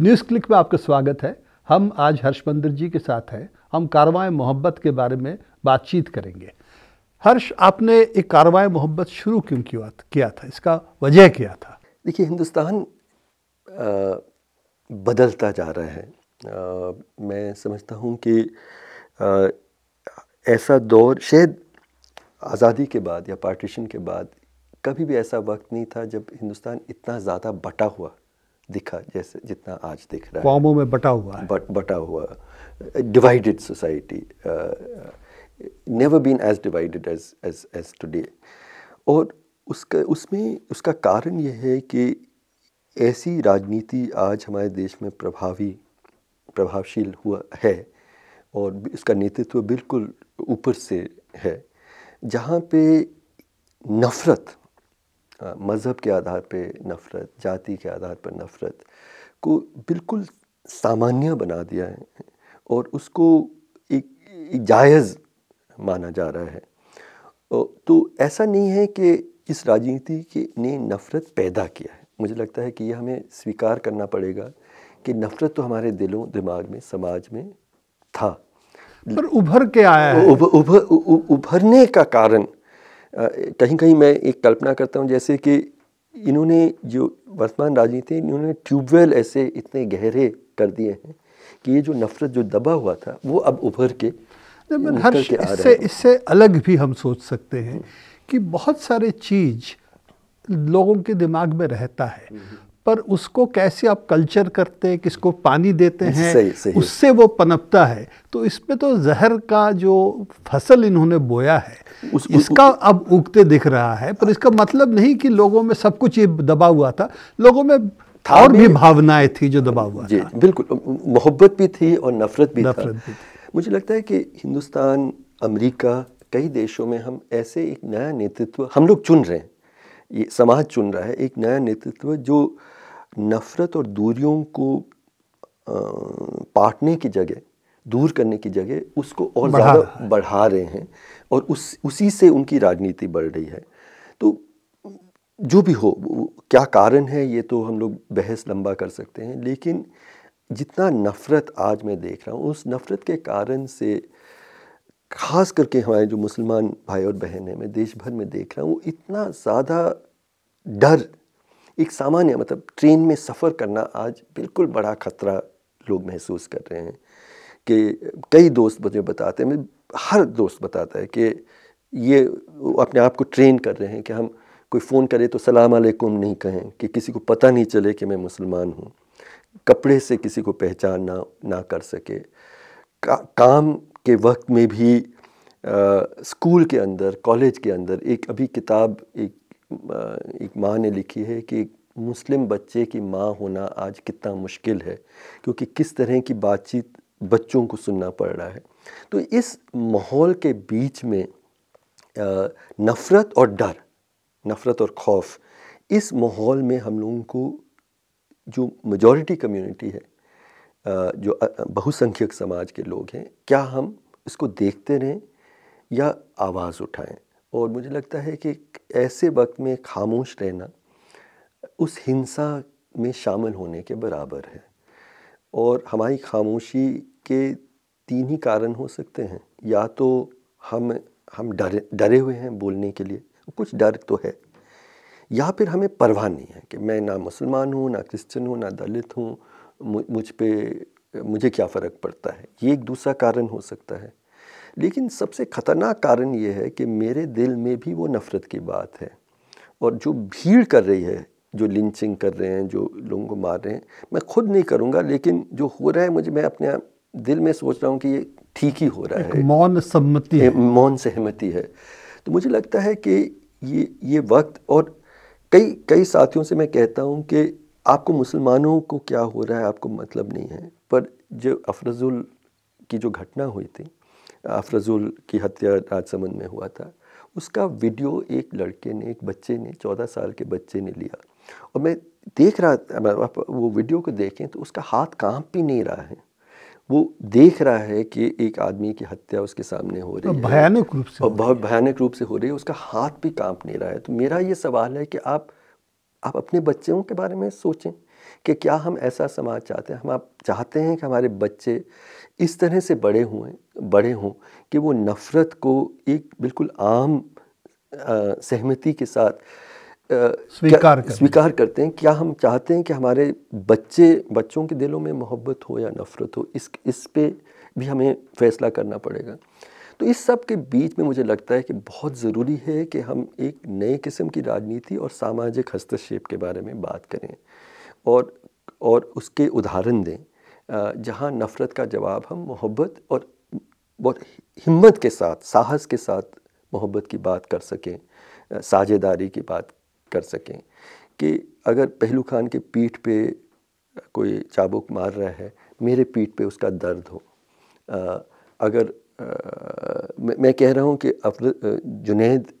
News click में आपका स्वागत है हम आज हर्षमंदर जी के साथ हैं हम कार्रवाई मोहब्बत के बारे में बातचीत करेंगे हर्ष आपने एक कार्रवाई मोहब्बत शुरू क्यों किया किया था इसका वजह क्या था देखिए हिंदुस्तान आ, बदलता जा रहा है आ, मैं समझता हूँ कि आ, ऐसा दौर शायद आज़ादी के बाद या पार्टीशन के बाद कभी भी ऐसा वक्त नहीं था जब हिंदुस्तान इतना ज़्यादा बटा हुआ दिखा जैसे जितना आज दिख रहा है में बटा हुआ है बट बटा हुआ divided society never been as divided as as as today और उसका उसमें उसका कारण यह है कि ऐसी राजनीति आज हमारे देश में प्रभावी प्रभावशील हुआ है और इसका नेतृत्व बिल्कुल ऊपर से है जहाँ पे नफ़रत मज़हब के आधार पर नफ़रत जाति के आधार पर नफ़रत को बिल्कुल सामान्य बना दिया है और उसको एक, एक जायज़ माना जा रहा है तो ऐसा नहीं है कि इस राजनीति के ने नफ़रत पैदा किया है मुझे लगता है कि यह हमें स्वीकार करना पड़ेगा कि नफ़रत तो हमारे दिलों दिमाग में समाज में था पर उभर के आया है उभ, उभ, उभ, उभरने का कारण कहीं कहीं मैं एक कल्पना करता हूँ जैसे कि इन्होंने जो वर्तमान राजनीति इन्होंने ट्यूबवेल ऐसे इतने गहरे कर दिए हैं कि ये जो नफरत जो दबा हुआ था वो अब उभर के हर इससे इससे अलग भी हम सोच सकते हैं कि बहुत सारे चीज़ लोगों के दिमाग में रहता है हम्म, हम्म। पर उसको कैसे आप कल्चर करते हैं किसको पानी देते हैं सही, सही। उससे वो पनपता है तो इसमें तो जहर का जो फसल इन्होंने बोया है उस, इसका उस, अब उगते दिख रहा है पर इसका मतलब नहीं कि लोगों में सब कुछ ये दबा हुआ था लोगों में था और भी भावनाएं थी जो दबा हुआ जी, था बिल्कुल मोहब्बत भी थी और नफरत भी नफरत था भी थी। मुझे लगता है कि हिंदुस्तान अमेरिका कई देशों में हम ऐसे एक नया नेतृत्व हम लोग चुन रहे हैं ये समाज चुन रहा है एक नया नेतृत्व जो नफ़रत और दूरियों को पाटने की जगह दूर करने की जगह उसको और ज़्यादा बढ़ा रहे हैं और उस उसी से उनकी राजनीति बढ़ रही है तो जो भी हो क्या कारण है ये तो हम लोग बहस लंबा कर सकते हैं लेकिन जितना नफ़रत आज मैं देख रहा हूँ उस नफ़रत के कारण से खास करके हमारे जो मुसलमान भाई और बहन हैं मैं देश भर में देख रहा हूँ इतना ज़्यादा डर एक सामान्य मतलब ट्रेन में सफ़र करना आज बिल्कुल बड़ा ख़तरा लोग महसूस कर रहे हैं कि कई दोस्त मुझे बताते हैं मतलब हर दोस्त बताता है कि ये अपने आप को ट्रेन कर रहे हैं कि हम कोई फ़ोन करे तो सलाम अलैकुम नहीं कहें कि किसी को पता नहीं चले कि मैं मुसलमान हूँ कपड़े से किसी को पहचान ना ना कर सके का, काम के वक्त में भी आ, स्कूल के अंदर कॉलेज के अंदर एक अभी किताब एक एक माँ ने लिखी है कि मुस्लिम बच्चे की माँ होना आज कितना मुश्किल है क्योंकि किस तरह की बातचीत बच्चों को सुनना पड़ रहा है तो इस माहौल के बीच में नफ़रत और डर नफ़रत और खौफ इस माहौल में हम लोगों को जो मजॉरिटी कम्युनिटी है जो बहुसंख्यक समाज के लोग हैं क्या हम इसको देखते रहें या आवाज़ उठाएं और मुझे लगता है कि ऐसे वक्त में खामोश रहना उस हिंसा में शामिल होने के बराबर है और हमारी खामोशी के तीन ही कारण हो सकते हैं या तो हम हम डरे डरे हुए हैं बोलने के लिए कुछ डर तो है या फिर हमें परवाह नहीं है कि मैं ना मुसलमान हूँ ना क्रिश्चन हूँ ना दलित हूँ मुझ पे मुझे क्या फ़र्क पड़ता है ये एक दूसरा कारण हो सकता है लेकिन सबसे ख़तरनाक कारण ये है कि मेरे दिल में भी वो नफ़रत की बात है और जो भीड़ कर रही है जो लिंचिंग कर रहे हैं जो लोगों को मार रहे हैं मैं खुद नहीं करूँगा लेकिन जो हो रहा है मुझे मैं अपने आप दिल में सोच रहा हूँ कि ये ठीक ही हो रहा है मौन सहमति है मौन सहमति है तो मुझे लगता है कि ये ये वक्त और कई कई साथियों से मैं कहता हूँ कि आपको मुसलमानों को क्या हो रहा है आपको मतलब नहीं है पर जो अफरजुल की जो घटना हुई थी अफरजुल की हत्या राजसमंद में हुआ था उसका वीडियो एक लड़के ने एक बच्चे ने चौदह साल के बच्चे ने लिया और मैं देख रहा आप वो वीडियो को देखें तो उसका हाथ काँप भी नहीं रहा है वो देख रहा है कि एक आदमी की हत्या उसके सामने हो रही तो है भयानक रूप से और बहुत भयानक रूप से हो रही है उसका हाथ भी कांप नहीं रहा है तो मेरा ये सवाल है कि आप आप अपने बच्चों के बारे में सोचें कि क्या हम ऐसा समाज चाहते हैं हम आप चाहते हैं कि हमारे बच्चे इस तरह से बड़े हुए बड़े हों कि वो नफ़रत को एक बिल्कुल आम सहमति के साथ स्वीकार कर स्वीकार करते हैं क्या हम चाहते हैं कि हमारे बच्चे बच्चों के दिलों में मोहब्बत हो या नफ़रत हो इस इस पे भी हमें फैसला करना पड़ेगा तो इस सब के बीच में मुझे लगता है कि बहुत ज़रूरी है कि हम एक नए किस्म की राजनीति और सामाजिक हस्तक्षेप के बारे में बात करें और और उसके उदाहरण दें जहाँ नफ़रत का जवाब हम मोहब्बत और बहुत हिम्मत के साथ साहस के साथ मोहब्बत की बात कर सकें साझेदारी की बात कर सकें कि अगर पहलू खान के पीठ पे कोई चाबुक मार रहा है मेरे पीठ पे उसका दर्द हो अगर मैं, मैं कह रहा हूँ कि जुनेद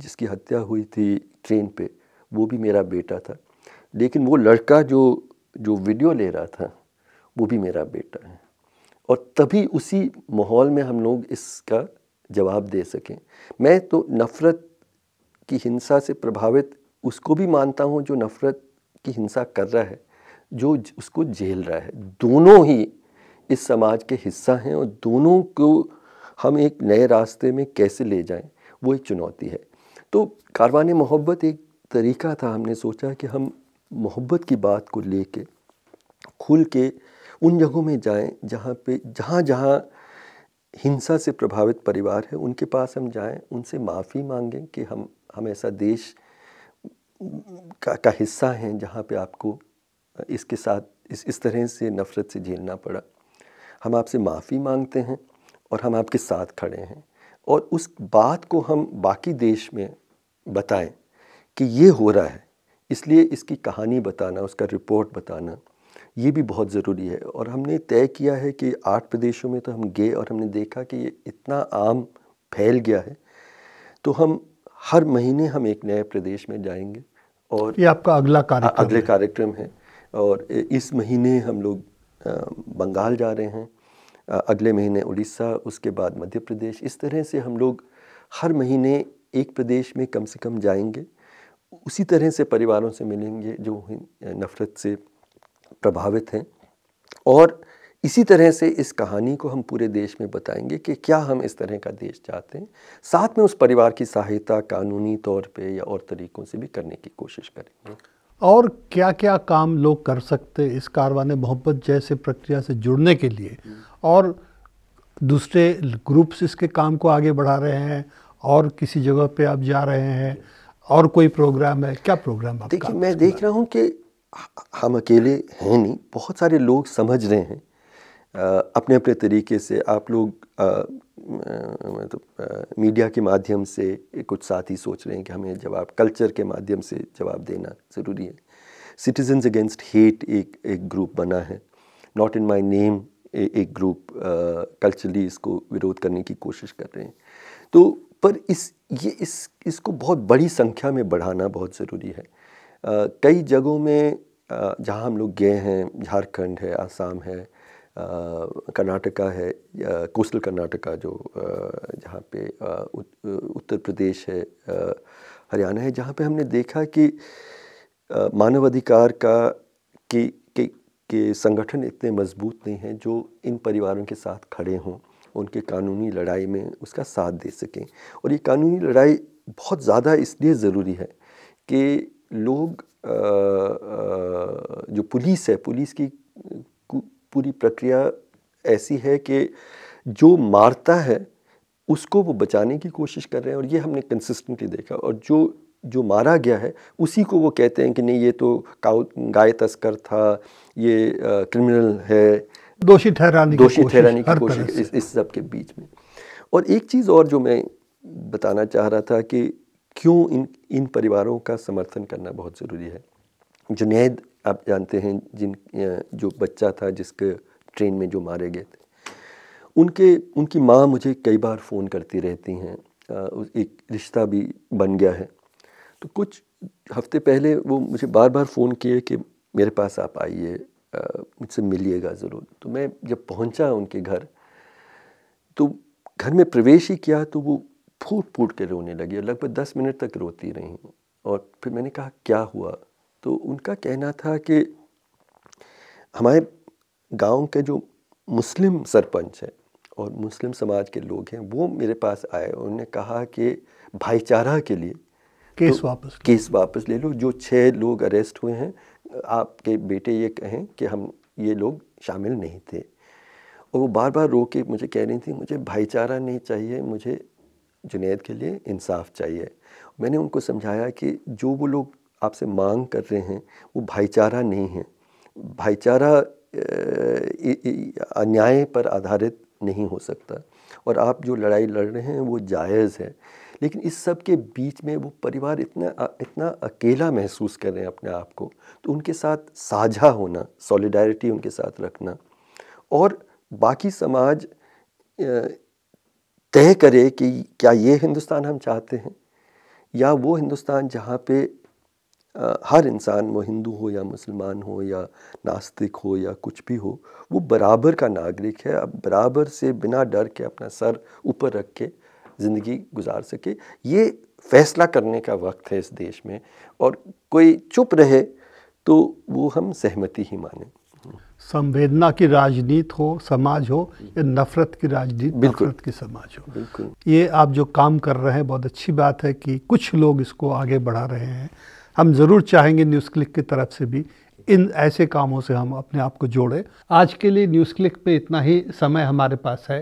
जिसकी हत्या हुई थी ट्रेन पे वो भी मेरा बेटा था लेकिन वो लड़का जो जो वीडियो ले रहा था वो भी मेरा बेटा है और तभी उसी माहौल में हम लोग इसका जवाब दे सकें मैं तो नफ़रत की हिंसा से प्रभावित उसको भी मानता हूँ जो नफ़रत की हिंसा कर रहा है जो उसको झेल रहा है दोनों ही इस समाज के हिस्सा हैं और दोनों को हम एक नए रास्ते में कैसे ले जाएं वो एक चुनौती है तो कारवाने मोहब्बत एक तरीका था हमने सोचा कि हम मोहब्बत की बात को ले कर खुल के उन जगहों में जाएं जहाँ पे जहाँ जहाँ हिंसा से प्रभावित परिवार है उनके पास हम जाएं उनसे माफ़ी मांगें कि हम हम ऐसा देश का, का हिस्सा हैं जहाँ पे आपको इसके साथ इस इस तरह से नफ़रत से झेलना पड़ा हम आपसे माफ़ी मांगते हैं और हम आपके साथ खड़े हैं और उस बात को हम बाकी देश में बताएं कि ये हो रहा है इसलिए इसकी कहानी बताना उसका रिपोर्ट बताना ये भी बहुत ज़रूरी है और हमने तय किया है कि आठ प्रदेशों में तो हम गए और हमने देखा कि ये इतना आम फैल गया है तो हम हर महीने हम एक नए प्रदेश में जाएंगे और ये आपका अगला कार्यक्रम अगले कार्यक्रम है और इस महीने हम लोग बंगाल जा रहे हैं अगले महीने उड़ीसा उसके बाद मध्य प्रदेश इस तरह से हम लोग हर महीने एक प्रदेश में कम से कम जाएंगे उसी तरह से परिवारों से मिलेंगे जो नफ़रत से प्रभावित हैं और इसी तरह से इस कहानी को हम पूरे देश में बताएंगे कि क्या हम इस तरह का देश चाहते हैं साथ में उस परिवार की सहायता कानूनी तौर पे या और तरीक़ों से भी करने की कोशिश करेंगे और क्या क्या काम लोग कर सकते इस कारवाने मोहब्बत जैसे प्रक्रिया से जुड़ने के लिए और दूसरे ग्रुप्स इसके काम को आगे बढ़ा रहे हैं और किसी जगह पे आप जा रहे हैं और कोई प्रोग्राम है क्या प्रोग्राम देखिए मैं देख रहा हूँ कि हम अकेले हैं नहीं बहुत सारे लोग समझ रहे हैं अपने अपने तरीके से आप लोग मतलब तो, मीडिया के माध्यम से कुछ साथी सोच रहे हैं कि हमें जवाब कल्चर के माध्यम से जवाब देना ज़रूरी है सिटीजन्स अगेंस्ट हेट एक एक ग्रुप बना है नॉट इन माई नेम एक ग्रुप कल्चरली इसको विरोध करने की कोशिश कर रहे हैं तो पर इस ये इस इसको बहुत बड़ी संख्या में बढ़ाना बहुत ज़रूरी है आ, कई जगहों में जहाँ हम लोग गए हैं झारखंड है आसाम है कर्नाटका है कोस्टल कर्नाटका जो जहाँ पे उत्तर प्रदेश है हरियाणा है जहाँ पे हमने देखा कि मानवाधिकार का के, के, के संगठन इतने मजबूत नहीं हैं जो इन परिवारों के साथ खड़े हों उनके कानूनी लड़ाई में उसका साथ दे सकें और ये कानूनी लड़ाई बहुत ज़्यादा इसलिए ज़रूरी है कि लोग आ, आ, जो पुलिस है पुलिस की पूरी प्रक्रिया ऐसी है कि जो मारता है उसको वो बचाने की कोशिश कर रहे हैं और ये हमने कंसिस्टेंटली देखा और जो जो मारा गया है उसी को वो कहते हैं कि नहीं ये तो गाय तस्कर था ये क्रिमिनल है दोषी ठहराने दोषी ठहराने की कोशिश इस, इस सब के बीच में और एक चीज़ और जो मैं बताना चाह रहा था कि क्यों इन इन परिवारों का समर्थन करना बहुत ज़रूरी है जुनेद आप जानते हैं जिन जो बच्चा था जिसके ट्रेन में जो मारे गए थे उनके उनकी माँ मुझे कई बार फ़ोन करती रहती हैं एक रिश्ता भी बन गया है तो कुछ हफ्ते पहले वो मुझे बार बार फ़ोन किए कि मेरे पास आप आइए मुझसे मिलिएगा ज़रूर तो मैं जब पहुंचा उनके घर तो घर में प्रवेश ही किया तो वो फूट फूट के रोने लगी और लगभग दस मिनट तक रोती रहीं और फिर मैंने कहा क्या हुआ तो उनका कहना था कि हमारे गांव के जो मुस्लिम सरपंच हैं और मुस्लिम समाज के लोग हैं वो मेरे पास आए और उन्होंने कहा कि भाईचारा के लिए तो केस तो वापस केस वापस ले लो जो छः लोग अरेस्ट हुए हैं आपके बेटे ये कहें कि हम ये लोग शामिल नहीं थे और वो बार बार रो के मुझे कह रही थी मुझे भाईचारा नहीं चाहिए मुझे जुनेद के लिए इंसाफ चाहिए मैंने उनको समझाया कि जो वो लोग आपसे मांग कर रहे हैं वो भाईचारा नहीं है भाईचारा अन्याय पर आधारित नहीं हो सकता और आप जो लड़ाई लड़ रहे हैं वो जायज़ है लेकिन इस सब के बीच में वो परिवार इतना इतना अकेला महसूस कर रहे हैं अपने आप को तो उनके साथ साझा होना सॉलिडारिटी उनके साथ रखना और बाकी समाज तय करे कि क्या ये हिंदुस्तान हम चाहते हैं या वो हिंदुस्तान जहाँ पे हर इंसान वो हिंदू हो या मुसलमान हो या नास्तिक हो या कुछ भी हो वो बराबर का नागरिक है अब बराबर से बिना डर के अपना सर ऊपर रख के ज़िंदगी गुजार सके ये फैसला करने का वक्त है इस देश में और कोई चुप रहे तो वो हम सहमति ही माने संवेदना की राजनीति हो समाज हो या नफरत की राजनीति नफरत की समाज हो बिल्कुल ये आप जो काम कर रहे हैं बहुत अच्छी बात है कि कुछ लोग इसको आगे बढ़ा रहे हैं हम ज़रूर चाहेंगे न्यूज़ क्लिक की तरफ से भी इन ऐसे कामों से हम अपने आप को जोड़ें आज के लिए न्यूज़ क्लिक पे इतना ही समय हमारे पास है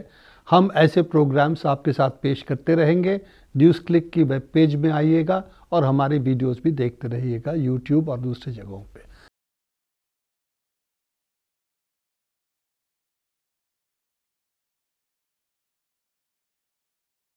हम ऐसे प्रोग्राम्स आपके साथ पेश करते रहेंगे न्यूज़ क्लिक की वेब पेज में आइएगा और हमारे वीडियोस भी देखते रहिएगा यूट्यूब और दूसरे जगहों पे